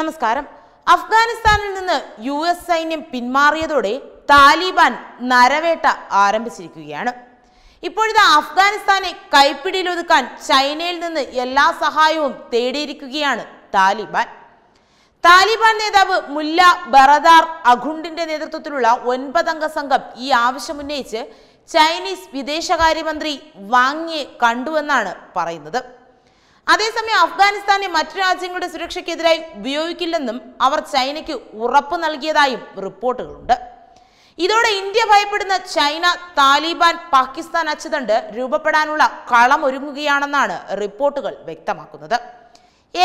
നമസ്കാരം അഫ്ഗാനിസ്ഥാനിൽ നിന്ന് യു എസ് സൈന്യം പിന്മാറിയതോടെ താലിബാൻ നരവേട്ട ആരംഭിച്ചിരിക്കുകയാണ് ഇപ്പോഴത്തെ അഫ്ഗാനിസ്ഥാനെ കൈപ്പിടിയിലൊതുക്കാൻ ചൈനയിൽ നിന്ന് എല്ലാ സഹായവും തേടിയിരിക്കുകയാണ് താലിബാൻ താലിബാൻ നേതാവ് മുല്ല ബറദാർ അഖുണ്ടിന്റെ നേതൃത്വത്തിലുള്ള ഒൻപതംഗ സംഘം ഈ ആവശ്യമുന്നയിച്ച് ചൈനീസ് വിദേശകാര്യമന്ത്രി വാങ്യെ കണ്ടുവെന്നാണ് പറയുന്നത് അതേസമയം അഫ്ഗാനിസ്ഥാനെ മറ്റു രാജ്യങ്ങളുടെ സുരക്ഷയ്ക്കെതിരായി ഉപയോഗിക്കില്ലെന്നും അവർ ചൈനയ്ക്ക് ഉറപ്പ് നൽകിയതായും റിപ്പോർട്ടുകളുണ്ട് ഇതോടെ ഇന്ത്യ ഭയപ്പെടുന്ന ചൈന താലിബാൻ പാകിസ്ഥാൻ അച്ചുതണ്ട് രൂപപ്പെടാനുള്ള കളം ഒരുങ്ങുകയാണെന്നാണ് റിപ്പോർട്ടുകൾ വ്യക്തമാക്കുന്നത്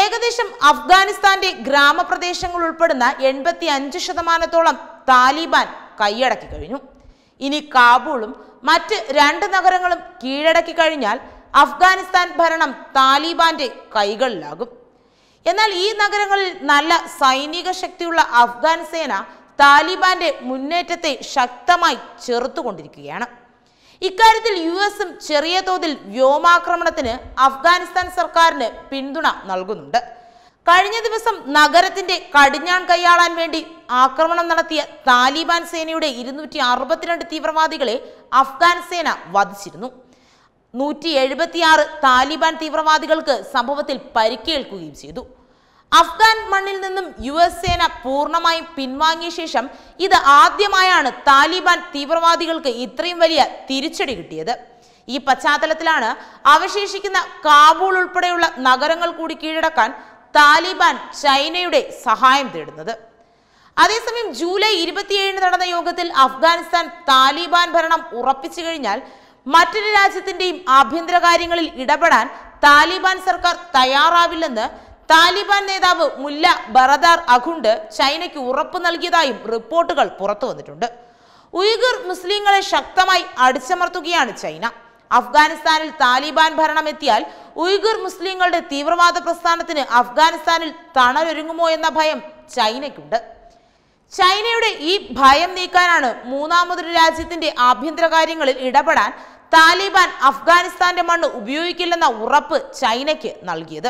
ഏകദേശം അഫ്ഗാനിസ്ഥാന്റെ ഗ്രാമപ്രദേശങ്ങൾ ഉൾപ്പെടുന്ന എൺപത്തി അഞ്ച് ശതമാനത്തോളം താലിബാൻ കൈയടക്കി കഴിഞ്ഞു ഇനി കാബൂളും മറ്റ് രണ്ട് നഗരങ്ങളും കീഴടക്കി കഴിഞ്ഞാൽ അഫ്ഗാനിസ്ഥാൻ ഭരണം താലിബാന്റെ കൈകളിലാകും എന്നാൽ ഈ നഗരങ്ങളിൽ നല്ല സൈനിക ശക്തിയുള്ള അഫ്ഗാൻ സേന താലിബാന്റെ മുന്നേറ്റത്തെ ശക്തമായി ചെറുത്തുകൊണ്ടിരിക്കുകയാണ് ഇക്കാര്യത്തിൽ യു എസും ചെറിയ തോതിൽ വ്യോമാക്രമണത്തിന് അഫ്ഗാനിസ്ഥാൻ സർക്കാരിന് പിന്തുണ നൽകുന്നുണ്ട് കഴിഞ്ഞ ദിവസം നഗരത്തിന്റെ കടിഞ്ഞാൺ കൈയാളാൻ വേണ്ടി ആക്രമണം നടത്തിയ താലിബാൻ സേനയുടെ ഇരുന്നൂറ്റി അറുപത്തിരണ്ട് തീവ്രവാദികളെ അഫ്ഗാൻ സേന വധിച്ചിരുന്നു നൂറ്റി എഴുപത്തിയാറ് താലിബാൻ തീവ്രവാദികൾക്ക് സംഭവത്തിൽ പരിക്കേൽക്കുകയും ചെയ്തു അഫ്ഗാൻ മണ്ണിൽ നിന്നും യു എസ് സേന പൂർണ്ണമായും പിൻവാങ്ങിയ ശേഷം ഇത് ആദ്യമായാണ് താലിബാൻ തീവ്രവാദികൾക്ക് ഇത്രയും വലിയ തിരിച്ചടി കിട്ടിയത് ഈ പശ്ചാത്തലത്തിലാണ് അവശേഷിക്കുന്ന കാബൂൾ ഉൾപ്പെടെയുള്ള നഗരങ്ങൾ കൂടി കീഴടക്കാൻ താലിബാൻ ചൈനയുടെ സഹായം തേടുന്നത് അതേസമയം ജൂലൈ ഇരുപത്തിയേഴിന് നടന്ന യോഗത്തിൽ അഫ്ഗാനിസ്ഥാൻ താലിബാൻ ഭരണം ഉറപ്പിച്ചു കഴിഞ്ഞാൽ മറ്റൊരു രാജ്യത്തിന്റെയും ആഭ്യന്തര കാര്യങ്ങളിൽ ഇടപെടാൻ താലിബാൻ സർക്കാർ തയ്യാറാവില്ലെന്ന് താലിബാൻ നേതാവ് മുല്ല ബറദാർ അഖുണ്ട് ചൈനയ്ക്ക് ഉറപ്പ് നൽകിയതായും റിപ്പോർട്ടുകൾ പുറത്തു വന്നിട്ടുണ്ട് ഉയ്ഗുർ മുസ്ലിങ്ങളെ ശക്തമായി അടിച്ചമർത്തുകയാണ് ചൈന അഫ്ഗാനിസ്ഥാനിൽ താലിബാൻ ഭരണം എത്തിയാൽ ഉയ്ഗർ മുസ്ലിങ്ങളുടെ തീവ്രവാദ പ്രസ്ഥാനത്തിന് അഫ്ഗാനിസ്ഥാനിൽ തണലൊരുങ്ങുമോ എന്ന ഭയം ചൈനയ്ക്കുണ്ട് ചൈനയുടെ ഈ ഭയം നീക്കാനാണ് മൂന്നാമതൊരു രാജ്യത്തിന്റെ ആഭ്യന്തര കാര്യങ്ങളിൽ ഇടപെടാൻ താലിബാൻ അഫ്ഗാനിസ്ഥാന്റെ മണ്ണ് ഉപയോഗിക്കില്ലെന്ന ഉറപ്പ് ചൈനയ്ക്ക് നൽകിയത്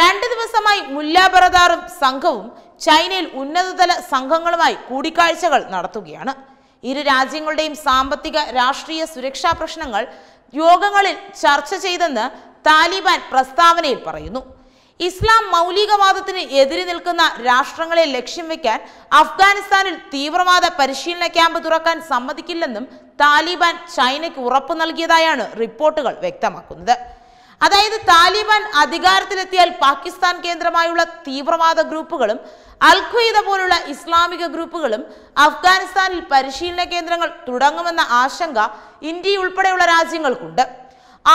രണ്ട് ദിവസമായി മുല്ല സംഘവും ചൈനയിൽ ഉന്നതതല സംഘങ്ങളുമായി കൂടിക്കാഴ്ചകൾ നടത്തുകയാണ് ഇരു രാജ്യങ്ങളുടെയും സാമ്പത്തിക രാഷ്ട്രീയ സുരക്ഷാ പ്രശ്നങ്ങൾ യോഗങ്ങളിൽ ചർച്ച ചെയ്തെന്ന് താലിബാൻ പ്രസ്താവനയിൽ പറയുന്നു ഇസ്ലാം മൗലികവാദത്തിന് എതിരി നിൽക്കുന്ന രാഷ്ട്രങ്ങളെ ലക്ഷ്യം വെക്കാൻ അഫ്ഗാനിസ്ഥാനിൽ തീവ്രവാദ പരിശീലന ക്യാമ്പ് തുറക്കാൻ സമ്മതിക്കില്ലെന്നും താലിബാൻ ചൈനയ്ക്ക് ഉറപ്പു നൽകിയതായാണ് റിപ്പോർട്ടുകൾ വ്യക്തമാക്കുന്നത് അതായത് താലിബാൻ അധികാരത്തിലെത്തിയാൽ പാകിസ്ഥാൻ കേന്ദ്രമായുള്ള തീവ്രവാദ ഗ്രൂപ്പുകളും അൽ ഖ്വയ്ദ പോലുള്ള ഇസ്ലാമിക ഗ്രൂപ്പുകളും അഫ്ഗാനിസ്ഥാനിൽ പരിശീലന കേന്ദ്രങ്ങൾ തുടങ്ങുമെന്ന ആശങ്ക ഇന്ത്യ ഉൾപ്പെടെയുള്ള രാജ്യങ്ങൾക്കുണ്ട്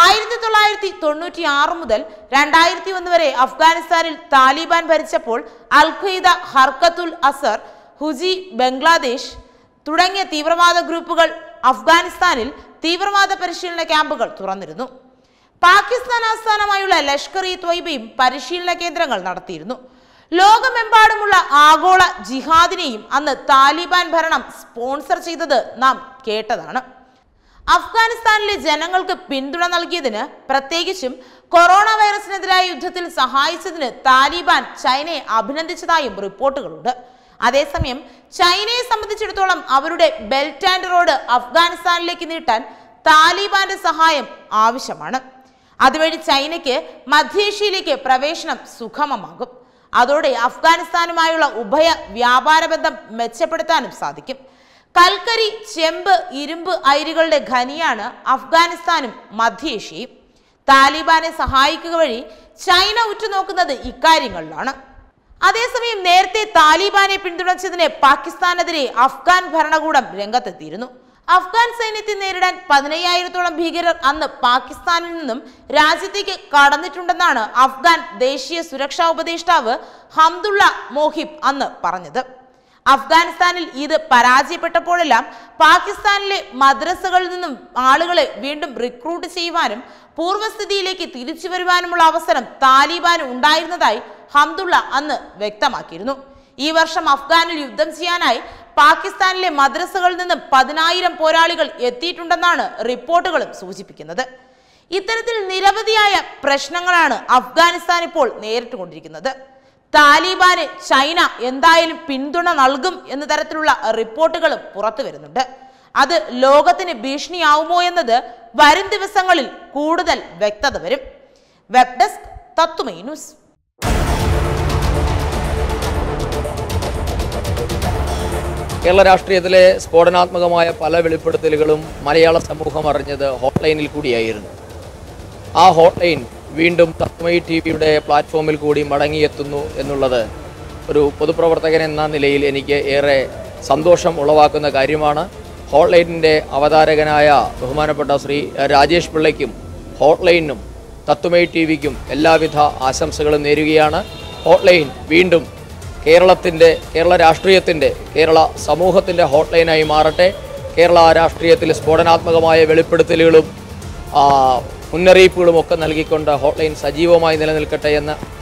ആയിരത്തി തൊള്ളായിരത്തി തൊണ്ണൂറ്റി ആറ് മുതൽ രണ്ടായിരത്തി ഒന്ന് വരെ അഫ്ഗാനിസ്ഥാനിൽ താലിബാൻ ഭരിച്ചപ്പോൾ അൽ ഖയ്ദ ഹർക്കത്തുൽ അസർ ഹുജി ബംഗ്ലാദേശ് തുടങ്ങിയ തീവ്രവാദ ഗ്രൂപ്പുകൾ അഫ്ഗാനിസ്ഥാനിൽ തീവ്രവാദ പരിശീലന ക്യാമ്പുകൾ തുറന്നിരുന്നു പാകിസ്ഥാൻ ആസ്ഥാനമായുള്ള ലഷ്കർ ഇ ത്വയ്ബയും പരിശീലന കേന്ദ്രങ്ങൾ നടത്തിയിരുന്നു ലോകമെമ്പാടുമുള്ള ആഗോള ജിഹാദിനെയും അന്ന് താലിബാൻ ഭരണം സ്പോൺസർ ചെയ്തത് നാം കേട്ടതാണ് അഫ്ഗാനിസ്ഥാനിലെ ജനങ്ങൾക്ക് പിന്തുണ നൽകിയതിന് പ്രത്യേകിച്ചും കൊറോണ വൈറസിനെതിരായ യുദ്ധത്തിൽ സഹായിച്ചതിന് താലിബാൻ ചൈനയെ അഭിനന്ദിച്ചതായും റിപ്പോർട്ടുകളുണ്ട് അതേസമയം ചൈനയെ സംബന്ധിച്ചിടത്തോളം അവരുടെ ബെൽറ്റ് ആൻഡ് റോഡ് അഫ്ഗാനിസ്ഥാനിലേക്ക് നീട്ടാൻ താലിബാന്റെ സഹായം ആവശ്യമാണ് അതുവഴി ചൈനയ്ക്ക് മധ്യേഷ്യയിലേക്ക് പ്രവേശനം സുഗമമാകും അതോടെ അഫ്ഗാനിസ്ഥാനുമായുള്ള ഉഭയ വ്യാപാര ബന്ധം മെച്ചപ്പെടുത്താനും സാധിക്കും കൽക്കരി ചെമ്പ് ഇരുമ്പ് അയിരുകളുടെ ഖനിയാണ് അഫ്ഗാനിസ്ഥാനും മധ്യേഷ്യയും താലിബാനെ സഹായിക്കുക വഴി ചൈന ഉറ്റുനോക്കുന്നത് ഇക്കാര്യങ്ങളിലാണ് അതേസമയം നേരത്തെ താലിബാനെ പിന്തുണച്ചതിനെ പാകിസ്ഥാനെതിരെ അഫ്ഗാൻ ഭരണകൂടം രംഗത്തെത്തിയിരുന്നു അഫ്ഗാൻ സൈന്യത്തെ നേരിടാൻ പതിനയ്യായിരത്തോളം ഭീകരർ അന്ന് പാകിസ്ഥാനിൽ നിന്നും രാജ്യത്തേക്ക് കടന്നിട്ടുണ്ടെന്നാണ് അഫ്ഗാൻ ദേശീയ സുരക്ഷാ ഉപദേഷ്ടാവ് ഹംദുള്ള മോഹിബ് അന്ന് പറഞ്ഞത് അഫ്ഗാനിസ്ഥാനിൽ ഇത് പരാജയപ്പെട്ടപ്പോഴെല്ലാം പാകിസ്ഥാനിലെ മദ്രസകളിൽ നിന്നും ആളുകളെ വീണ്ടും റിക്രൂട്ട് ചെയ്യുവാനും പൂർവ്വസ്ഥിതിയിലേക്ക് തിരിച്ചു വരുവാനുമുള്ള അവസരം താലിബാന് ഉണ്ടായിരുന്നതായി ഹംദുള്ള അന്ന് വ്യക്തമാക്കിയിരുന്നു ഈ വർഷം അഫ്ഗാനിൽ യുദ്ധം ചെയ്യാനായി പാകിസ്ഥാനിലെ മദ്രസകളിൽ നിന്നും പതിനായിരം പോരാളികൾ എത്തിയിട്ടുണ്ടെന്നാണ് റിപ്പോർട്ടുകളും സൂചിപ്പിക്കുന്നത് ഇത്തരത്തിൽ നിരവധിയായ പ്രശ്നങ്ങളാണ് അഫ്ഗാനിസ്ഥാൻ ഇപ്പോൾ നേരിട്ടുകൊണ്ടിരിക്കുന്നത് താലിബാന് ചൈന എന്തായാലും പിന്തുണ നൽകും എന്ന തരത്തിലുള്ള റിപ്പോർട്ടുകളും പുറത്തു വരുന്നുണ്ട് അത് ലോകത്തിന് ഭീഷണിയാവുമോ എന്നത് വരും ദിവസങ്ങളിൽ കൂടുതൽ വ്യക്തത വരും വെബ് ഡെസ്ക് തത്തുമൈ ന്യൂസ് സ്ഫോടനാത്മകമായ പല മലയാള സമൂഹം അറിഞ്ഞത് കൂടിയായിരുന്നു ആ വീണ്ടും തത്മയി ടി വിയുടെ പ്ലാറ്റ്ഫോമിൽ കൂടി മടങ്ങിയെത്തുന്നു എന്നുള്ളത് ഒരു പൊതുപ്രവർത്തകൻ എന്ന നിലയിൽ എനിക്ക് ഏറെ സന്തോഷം ഉളവാക്കുന്ന കാര്യമാണ് ഹോട്ട് അവതാരകനായ ബഹുമാനപ്പെട്ട ശ്രീ രാജേഷ് പിള്ളയ്ക്കും ഹോട്ട് ലൈനിനും തത്വമൈ ടി വിക്കും എല്ലാവിധ ആശംസകളും നേരുകയാണ് ഹോട്ട് ലൈൻ വീണ്ടും കേരളത്തിൻ്റെ കേരള രാഷ്ട്രീയത്തിൻ്റെ കേരള സമൂഹത്തിൻ്റെ ഹോട്ട് ലൈനായി മാറട്ടെ കേരള രാഷ്ട്രീയത്തിൽ സ്ഫോടനാത്മകമായ വെളിപ്പെടുത്തലുകളും മുന്നറിയിപ്പുകളും ഒക്കെ നൽകിക്കൊണ്ട് ഹോട്ട്ലൈൻ സജീവമായി നിലനിൽക്കട്ടെ എന്ന്